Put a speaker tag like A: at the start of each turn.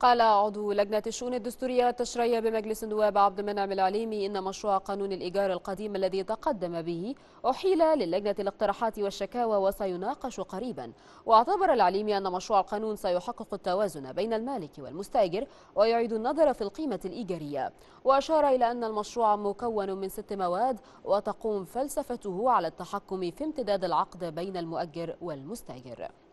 A: قال عضو لجنة الشؤون الدستورية والتشريعية بمجلس النواب عبد المنعم العليمي إن مشروع قانون الإيجار القديم الذي تقدم به أحيل للجنة الاقتراحات والشكاوى وسيناقش قريبا واعتبر العليمي أن مشروع القانون سيحقق التوازن بين المالك والمستأجر ويعيد النظر في القيمة الإيجارية وأشار إلى أن المشروع مكون من ست مواد وتقوم فلسفته على التحكم في امتداد العقد بين المؤجر والمستأجر